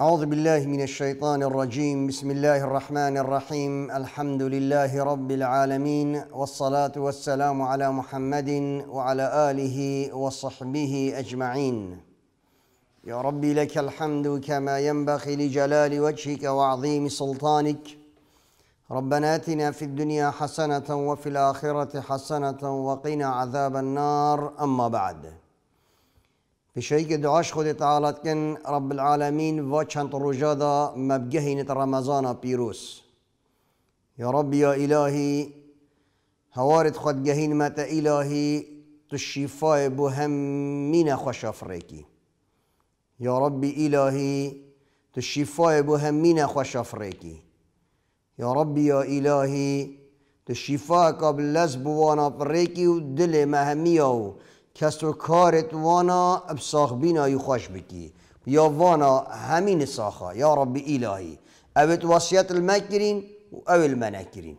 أعوذ بالله من الشيطان الرجيم بسم الله الرحمن الرحيم الحمد لله رب العالمين والصلاة والسلام على محمد وعلى آله وصحبه أجمعين يا ربي لك الحمد كما ينبغي لجلال وجهك وعظيم سلطانك ربنا اتنا في الدنيا حسنة وفي الآخرة حسنة وقنا عذاب النار أما بعد بشيك دعاش خود تعالت كن رب العالمين وچانت چند روژا دا مبگهینت رمضان بيروس يا رب يا إلهي هوارد خود جهين مت الهی تو شفای بو همین خوش يا رب إلهي تشفاء شفای بو همین خوش يا رب يا إلهي تشفاء قبل لز بوانا پریکی و دل مهمیه کس و کارت وانا ابساخ بینا یو خوش بکی یا وانا همین ساخا یا رب الهی اوت وصیت المکرین و اول المنکرین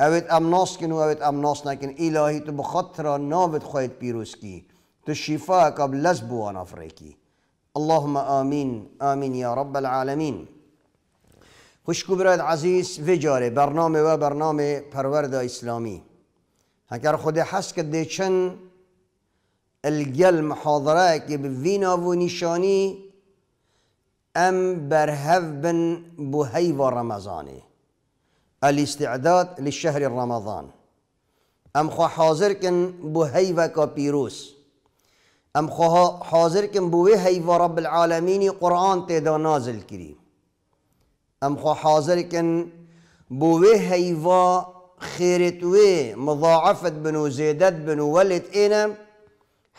اوت امناس کن و اوت امناس نکن الهی تو بخطر نابت خواهد پیروز کی تو شفا قبل لزب و نفرکی اللهم آمین آمین یا رب العالمین خوشکو براد عزیز وجاره برنامه و برنامه پرورد اسلامی اگر خود حس که دیچن الجل محاضره که به وینا و نشانی ام برهف بن بوهی و رمضانی الاستعداد لشهر رمضان ام خو حاضر کن بوهی و کا ام خو حاضر کن بوهی و رب العالمین قرآن تیدا نازل کری ام خو حاضر کن بوهی و مضاعفت بنو زیدت بنو ولد اینم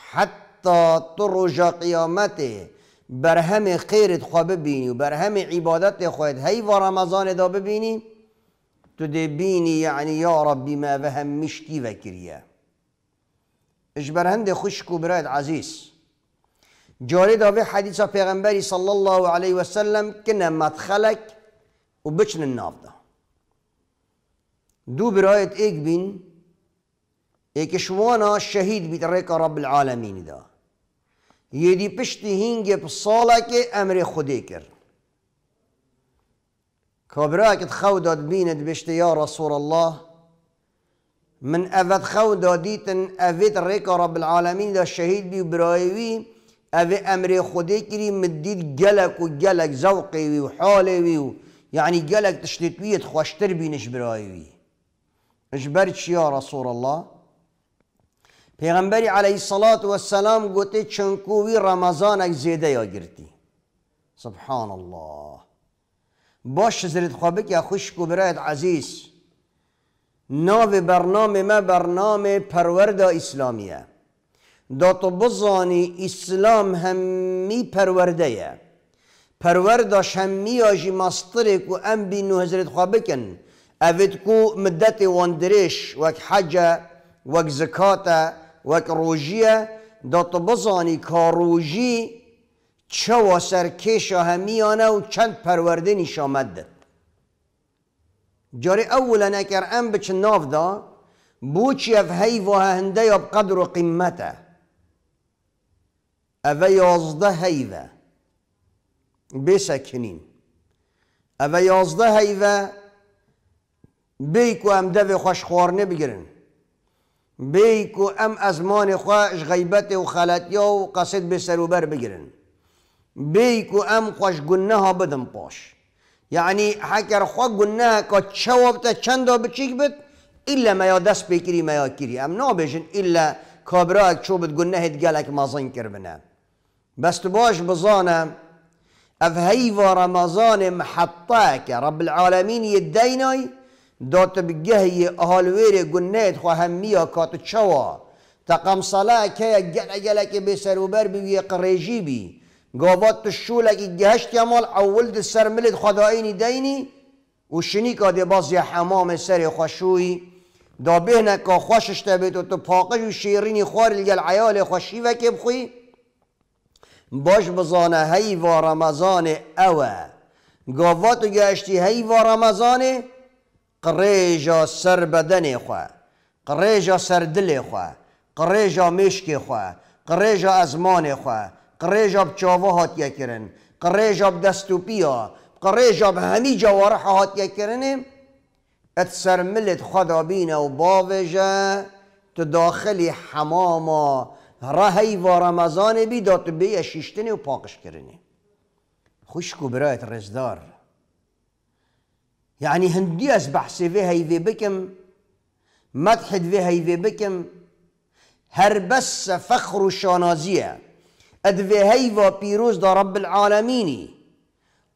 حتى تو قيامته برهم خير همه خیرت خواه ببینی و بر عبادت خواهد و رمضان دا ببيني تو دی بینی یعنی ما بهم هم مشتی و کریه اش برهم دي خشک و براد عزیز جاری دا به حدیث پیغمبری صلى الله عليه وسلم كنا مدخلك مدخلک و بچن دو برایت ایک بین ای شوانا بيتريك رب العالمين دا يدي بشتي پشت بصالك امر خديكر كبراك خودت بينت بشتي يا رسول الله من أفت خودا ديتن أفت ريك رب العالمين دا الشهيد بي برايوي أفي أمري خودي كري مديت جلك وجلك زوقي وحالي وي يعني جلك تشتتوية خوشتر بينش نشبرايوي اجبرتش يا رسول الله پیغمبری علیه الصلاة و سلام گوته چنکوی رمضان اک زیده یا گرتی سبحان الله باش زرد خوابه که خوش کو برایت عزیز ناو برنامه ما برنامه پرورده اسلامیه دا تو بزانی اسلام همی پرورده یه پرورده همی آجی مستره که ام بینو حضرت خواه بکن اوید کو مدت واندرش وک حجه وک زکاته وەک ڕۆژیە دەتە بزانی کاڕۆژی چەوە سەرکێشە هەمیانە و چند پەروەردنی آمده جاری ئەوە لە نەکەر ئەم بچن نافدا بۆچی ئەف هەیڤە یا بقدر و قیمەتە ئەڤە یازدە هەیڤە بێسەکنین ئەڤە یازدە و بیکو ئەم دو خوشخوار خوارنێ بيكو ام ازمان خواش غيبته و وقصد بسر وبر بجرن بيكو بر ام خواش قلناها بدن باش يعني حكر خوا خواه گنه که چندا بچيك بت الا ما يا دست بكري ما يا كري ام نابیشن الا كابراك شو بت قلناها تقالك گلک مازن کر بس تباش بزانا اف هیوا رمضان محطاك رب العالمين يديناي دات بجهي أهل ويري قنات خو همية كات تشوا تقام صلاه که جل جلک بسر وبر بی قریجی بی قابات الشولک که یمال اول دی سر ملد خدائینی دینی وشنیکا باز یه حمام سر خوشوی دا بهنا که خوشش تبید و تو پاقش و شیرینی خوار لگل عیال خوشی و بخوی باش بزانه هی و رمضان اوه گاواتو گشتی هی و قریجا سر دل خواه قریجا مشک خواه قریجا ازمان خواه قریجا بچاوه خوا یکرن، قریجا هاتیەکردن قڕێژە قریجا قریجا بە جوارح هات هاتیەکردێ ات سر ملت بینه و جا تو داخلی حەمامە و وەڕەمەزانێ بیدات بێە شیشتنی و پاکش خوش و برایت رزدار يعني هندياس أسبحسي في هيفي بكم مدحد في هيفي بكم هر بس فخر الشانازية أدفي هيفا بيروز دا رب العالميني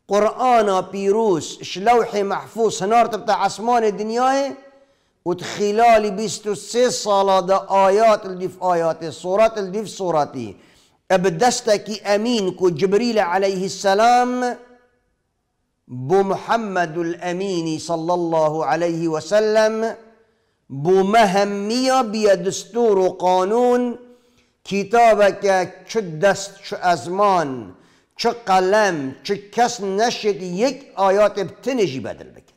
قرآن بيروس شلوح محفوظ هنارت بتاع أسمان الدنيا وتخلال بيستو سي صلاة دا آيات اللي في آياتي الصورة اللي في صورتي أبدستك أمين كو جبريل عليه السلام بمحمد الأمين صلى الله عليه وسلم بمهمية بيا دستور وقانون قانون کتاب که چه دست چه ازمان چه قلم چه کس نشد یک آیات بتنجی بدل بکد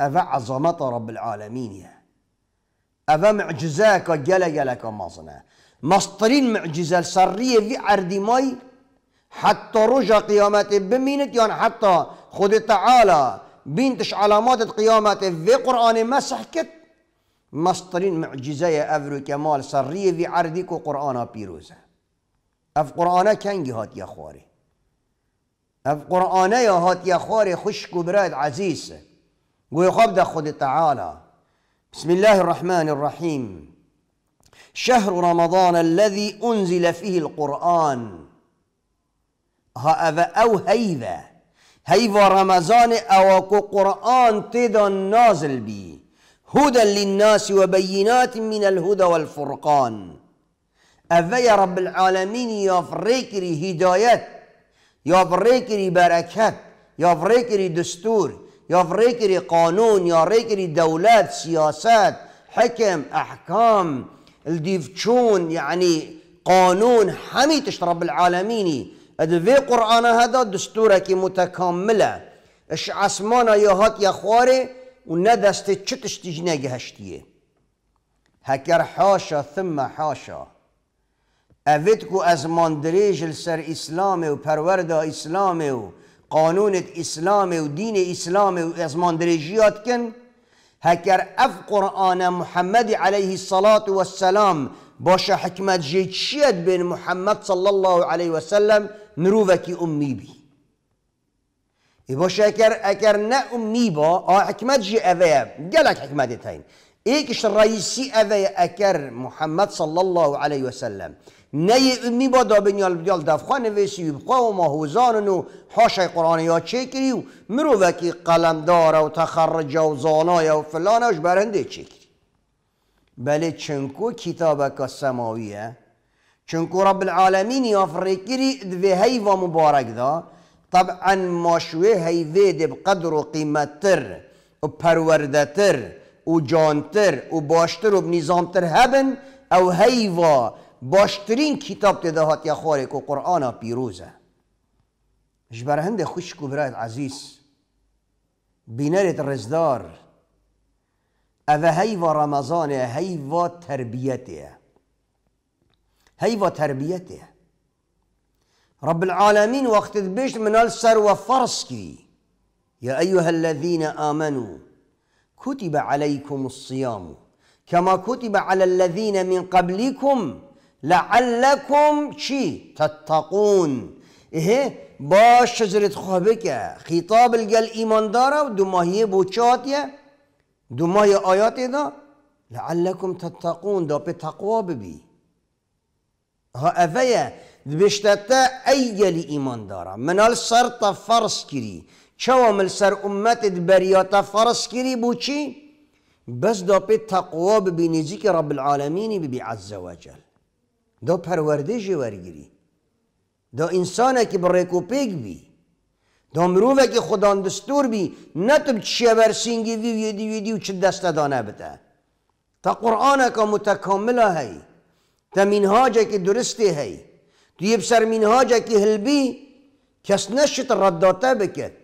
او عظمت رب العالمینیه او معجزه که گله گله که مازنه مسترین معجزه سریه وی عردی مای حتى رجا قيامات بمينت يعني حتى خد تعالى بينتش علامات قيامات في قرآن ما سحكت مسترين معجزة أفرو كمال سرية في عردك قرآن بيروزة اف قرآن كان جهات يا خواري اف قرآن يا هات يا خواري خشك وبراد عزيز ويقبض خد تعالى بسم الله الرحمن الرحيم شهر رمضان الذي أنزل فيه القرآن هذا او هیوه هيفا رمضان او که قرآن تدا نازل بی هدى للناس وبينات من الهدى والفرقان اوه يا رب العالمين يا فريكري هداية يا فريكري بركات يا فريكري دستور يا فريكري قانون يا فریکری دولات سياسات حكم احكام الديفتشون يعني قانون حميتش رب العالمين دوی قرآن هدا دستوره که متکامله اش عصمان یا هات یا خواره و نه دسته چه تشتیج نگهشتیه هکر حاشا ثم حاشا اوید کو از ماندریج سر اسلام و پرورد اسلام و قانون اسلام و دین اسلام و از ماندریجیات کن هکر اف قرآن محمد علیه الصلاة والسلام باشه حکمت جیچیت بین محمد صلی الله علیه وسلم مرووکی امی بی ای باشه اگر اگر نه امی با آ حکمت جی اوه گلک حکمت تین ایکش رئیسی اوه اگر محمد صلی الله علیه و سلم نه امی با دا بینیال بیال دفخان نویسی و بقا و ماهوزان و حاشای قرآن یا چه کری و مرووکی قلمدار و تخرج و زانای و فلانش برنده چه کری بله چنکو کتابک سماویه چونکو رب العالمین یا کری دوی و مبارک دا طبعا ماشوه هیوی دی بقدر و قیمت تر و پروردتر و جانتر و باشتر و تر هبن او هیوا باشترین کتاب تدهات یا خواره که قرآن پیروزه جبر هند خوش برایت عزیز بینرت رزدار او هیوا رمضان هیوا تربیتیه هيفا تربيته رب العالمين وقت بيش من السر وفرسكي يا أيها الذين آمنوا كتب عليكم الصيام كما كتب على الذين من قبلكم لعلكم شي تتقون إيه باش شجرت خوابك خطاب القل إيمان دارا ودماهية بوچاتية دماهية آيات دا لعلكم تتقون دا بتقوى ببي ها اوه بشتتا ایلی ایمان داره منال سر تا فرس کری چوامل سر امتت بریاتا فرس کری بو بس دا پی تقوا ببی که رب العالمینی ببی عز و جل دا جوار ورگیری دا انسان که بر پیگ بی دا مروفه که خدا دستور بی نه تو چه برسینگی ویدی ویدی و چه دست دانه بته تا قرآن که متکامله در منهاجه که درسته هی تو یه بسر منهاجه که هلبی کس نشت رداته بکه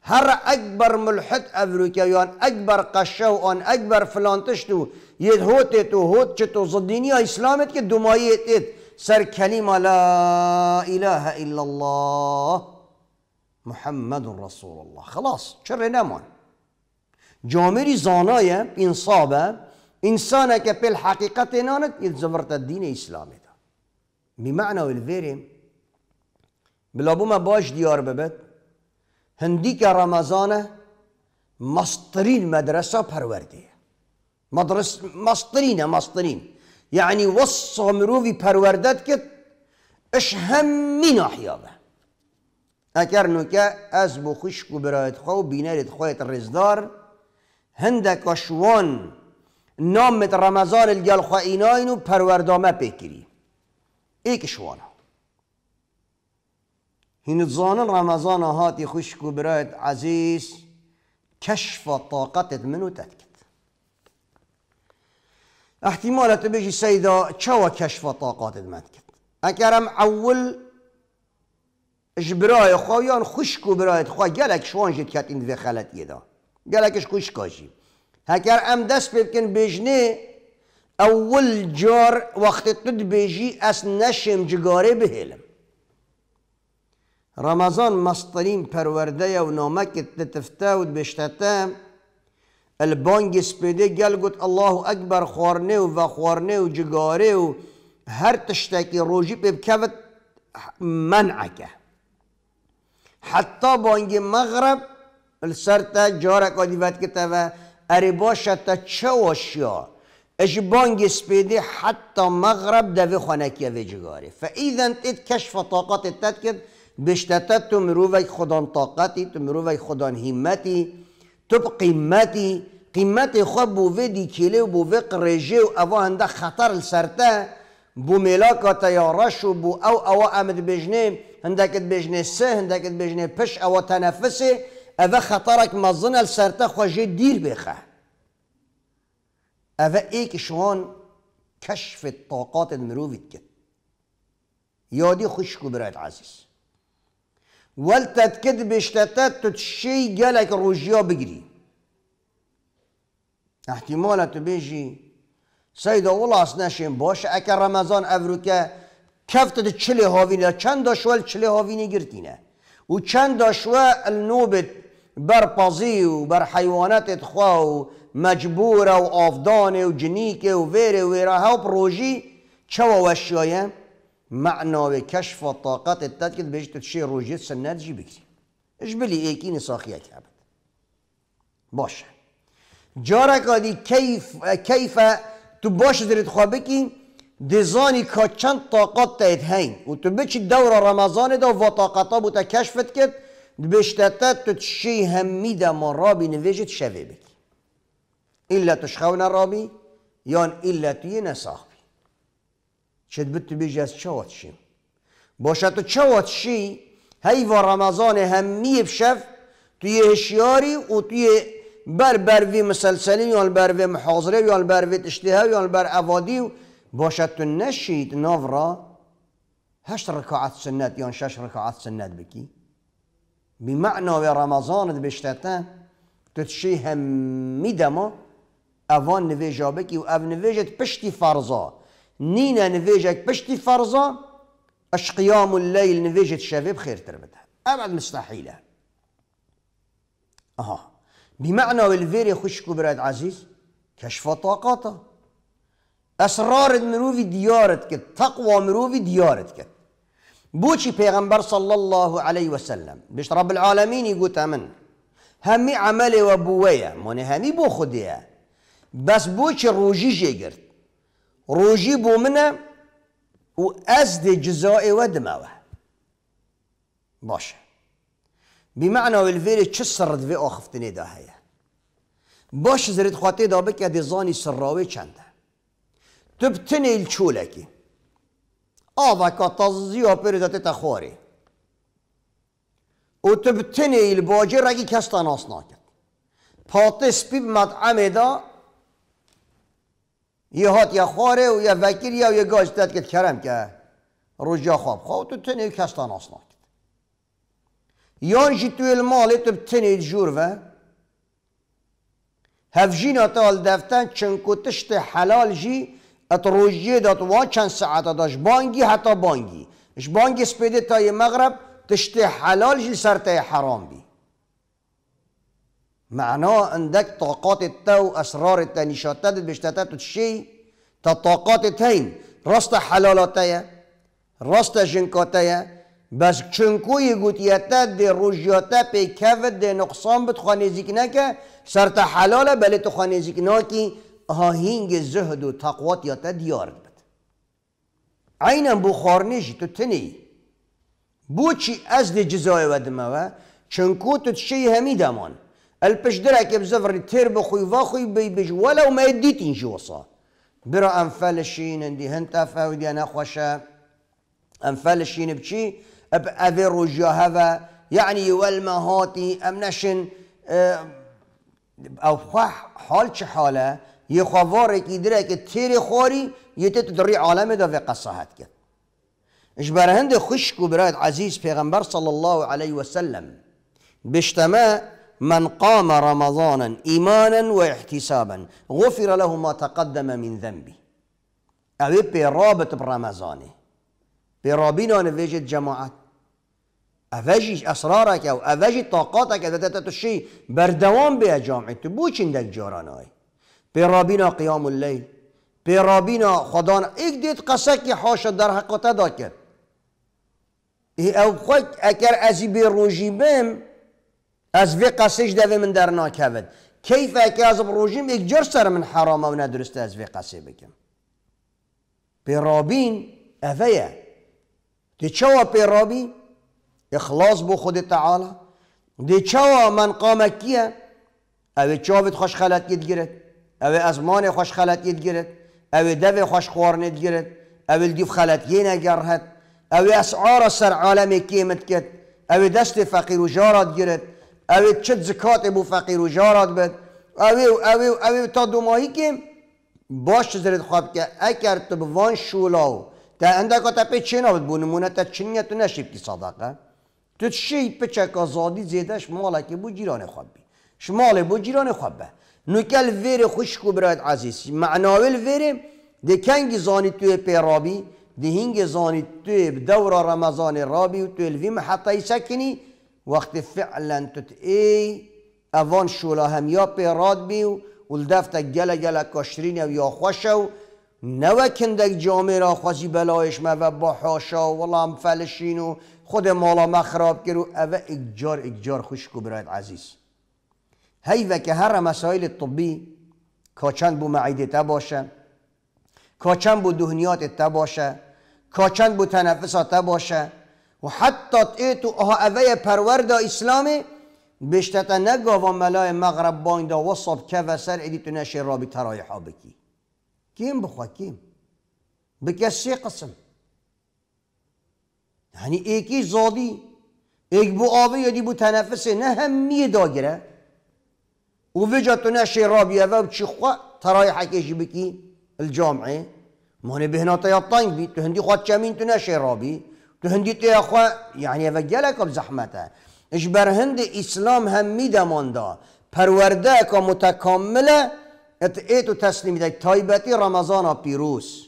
هر اکبر ملحد افروکا یا اکبر قشه و آن اکبر فلانتشتو یه هوته تو هوت چه تو اسلامت که دمایی ات سر کلمه لا اله الا الله محمد رسول الله خلاص چرا نمان جامری زانایه انصابه انسانه که حقيقة حقیقت ناند الدين دین بمعنى دا می معنا باش دیار ببد هندی که مسترين مدرسه پرورده مدرس مصطرینه مسترين يعني وصا مروی پروردت که اش همی ناحیابه اگر نوکه از بخشک و برایت خواه و بینرت خواهت رزدار هندک اشوان نامت رمضان الگلخوا اینا اینو پروردامه بگیری ایکشوانا هین زانن رمضان هاتی خوشکو برایت عزیز کشف طاقتت منو تدکت احتمالت بیجی سیدا کشف و طاقات المنکت اکرم اول برای خواهیان خوشکو برایت خواه گلک شوان جد که این دو خلت یه گلکش کوش هەکار دست دست پێکن بیجنی، اول جار وقت تد بیجی نشیم نشم جگاره بهلم رمضان مەستەرین پرورده و که تتفته و بێشتەتە البانگی سپده گل الله الله اکبر خوارنه و خوارنه و جگاره و هر تشتکی ڕۆژی پێ بکەوت که. حتی بانگی مغرب سەر جاره جارە کادیبەت تا چه واشیا اش بانگ سپیدی حتی مغرب دوی خانکی و جگاری فا ایدن تید کشف طاقت تد کد بشتتت تو مرووی خودان طاقتی تو مرووی خودان همتی تو قیمتی قیمت خود دی کلی و بووی قریجی و اوه هنده خطر سرته بو ملاکات یا و بو او او امد بجنه هنده کد بجنه سه هنده کد بجنه پش او تنفسه اذا خطرك مظن السرتا خوجي دير بخه اذا ايك شلون كشف الطاقات المروفيت كت يودي خوش كبرات عزيز ولتتكد بشتتات تتشي جالك روجيا بجري احتمالة بيجي سيدة اولا اصناشين باش اكا رمضان افروكا كفت تشلي هاوين لا كان داشوال تشلي هاوين يجرتينا وكان داشوال نوبت بر پازی و بر حیوانات خواه و مجبور و آفدان و جنیک و ویر و ویره ها پروژی چه وشایه معنا و کشف و طاقت تد که بهش تو چه روژی سنت جی بکری اش بلی ایکی نساخیه که باشه جارک آدی کیف کیف تو باشه درید خواه بکی دزانی که چند طاقت تاید هین و تو بچی دور رمضان دا و طاقتا بوتا کشفت کرد بشتتت شی همیده ما رابی نویجت شوه بکی ایلا تشخون رابی یان ایلا توی نساخ بی چد بتو بیجی از چه شیم باشه تو چه شی هی و رمضان همی بشف توی هشیاری و توی بر بروی مسلسلی یا بروی محاضره یا بروی تشتیه یا بر عوادی باشه تو نشید ناورا هشت رکعت سنت یا شش رکعت سنت بکی بمعناوێ ڕەمەزانت بشتەتە دەچی هەممی اوان ئەوان بکی و او نوێژێت پشتی فرضا نینە نوێژێک پشتی فرضا ئەش قیام و لەیل نوێژێت شەوێ بخێرتر بدە ئەمەد مستحیله ئەها بمعناوێ لێری خوشک و برات عزیز کەشفە تااقاتە ئەسرارت مرۆڤ دیارت که دیارت که بوشي پیغمبر صلى الله عليه وسلم بش رب العالمين يقول من همي عملي وبويا موني همي بو خديا بس بوشي روجي جيگرت روجي بو منه و أزد جزائي ودماوه باشا بمعنى والفيري چه في آخفتني دا هيا باش زريد خاطي دا بك يدي زاني سراوي چنده تبتني الچولكي آوکا تززی ها پرده تیتا خوری او تب تنی الباجی رگی کستا ناسنا کرد پاتس پی بمد عمیدا یه هات یه خواره و یه وکیر یا یه گاج داد کرد کرم که روز جا خواب خواب تو تنی کستا ناسنا کرد یان جی توی المالی تب تنی جور و هفجین اتال دفتن چنکو تشت حلال جی اتروجیه داد و چند ساعت داشت بانگی حتی بانگی اش بانگی سپیده تای مغرب تشت حلال جی سر حرام بی معنا اندک طاقات تو اسرار تا نشات تا الشيء تا طاقات تین راست یه راست یه بس چنکوی یه گوتیتا دی تا پی کفت دی نقصان بد خانه سر حلاله بله تو خانه آهینگ زهد و تقوات یا تا دیارت بد عینم بو نیشی، تو تنی بوچی چی از دی جزای ودمه و چنکو تو چیه همی دمان الپش درک بزفر تیر بخوی و خوی بی بیش ولو ما دیت اینجی وصا برا انفلشین اندی هنتا فاودی انا خوشا انفلشین بچی اب اوی روژا هوا یعنی ام نشن او خواه حال چه حاله یخوارک یدرک یه خوری دری عالم ده فی کرد. اش برهند خشکو براد عزیز پیغمبر صلى الله و سلم بشتما من قام رمضانا ایمانا و احتسابا غفر له ما تقدم من ذنبی اوه پی رابط برمضانه پی رابینان ویجت جماعت اوجی اسرارک او اوجی طاقاتک دتتتشی بردوام به جامعه تو بوچین دک جارانای پیرابینا قیام اللیل پیرابینا خدا یک دید قصه که حاشا در حقیقت دا کرد او خود اگر ازی به روژی بیم، از وی قصهش دوی من در ناکود کیف اگر از روژیم یک جر سر من حرام و ندرسته از وی قصه بکم پیرابین اویه دی چوا پیرابی اخلاص بو خود تعالی دی چوا من قامکیه کیه او چاوت خوش خلط گید او از مان خوش خلطیت گیرد او دو خوش خوارنت گیرد او دیف خلطیه نگرهد او اسعار سر عالم کیمت کرد او دست فقیر و جارات گرد، او چت زکات بو فقیر و جارات بد او او او تا دو ماهی که باش زرد خواب که اگر تو بوان شولاو تا اندکا تا پی چه نابد بو مونه تا چنگه تو نشیب که صدقه تو چی پچک آزادی زیدش مالا که بو جیران خواب بی شمال بو جیران خواب نوکل ویر خوشکو برایت عزیز معناول ویر ده کنگ زانی توی پیرابی ده هنگ زانی توی دور رمضان رابی و توی الوی حتی سکنی وقت فعلا توت ای اوان شولا هم یا راد بی و ولدفت گله گله کاشرین یا خوشو نو کندک جامعه را خوزی بلایش ما و با حاشا والله هم فلشین و خود مالا مخراب کرو و او اگجار اگجار خوشکو برایت عزیز و که هر مسائل طبی کاچن بو معیده تا باشه کاچن بو دهنیات تا باشه کاچن بو تنفس تا باشه و حتی ای تو اها اوه پرورد اسلامی تا نگاه و ملای مغرب باینده و صب که و سر ایدی تو نشه رابی ترایحا بکی کیم بخوا کیم بکسی قسم یعنی ایکی زادی ایک بو آبی دی بو تنفسه نه همیه داگره و وفجأة شي رابي هذا بتشخوا تراي حكيش بكي الجامعة الجامعه هنا بهنا طيطين بي تهندي خوات تو هندی رابی تهندی تی یعنی يعني هذا زحمته بزحمته بر هند اسلام هم میدمان دا پرورده که متکامله ات ایتو تسلیم ده تایبتی رمضان پیروز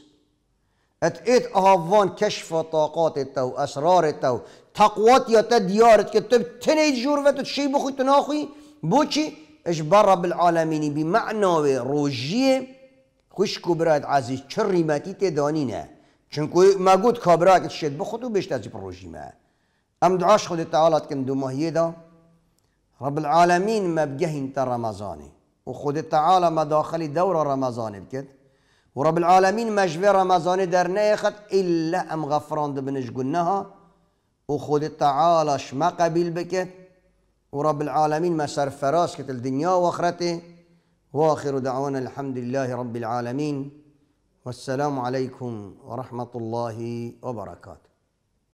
ات ایت اهوان کشف طاقات تو اسرار تو تقوات یا تا دیارت که تو تنه جور و تو چی بخوی تو ناخوی بو اش اجبر رب العالمين بمعنى روجيه خوش برات عزیز چه ریمتی تدانینه چونکو ما گود كبرات که شد بخود و بیشتر زیب ام دعاش خود تعالی کن دو ماهیه رب العالمين ما بجهین تا رمضاني و تعالى ما داخل دور رمضانه بكت ورب العالمين العالمین ما جوه رمضانه در نیخد الا ام غفران دبنش گنها و خود تعالیش ما قبیل بکد ورب العالمين ما فراس كت الدنيا واخرته واخر دعوانا الحمد لله رب العالمين والسلام عليكم ورحمه الله وبركاته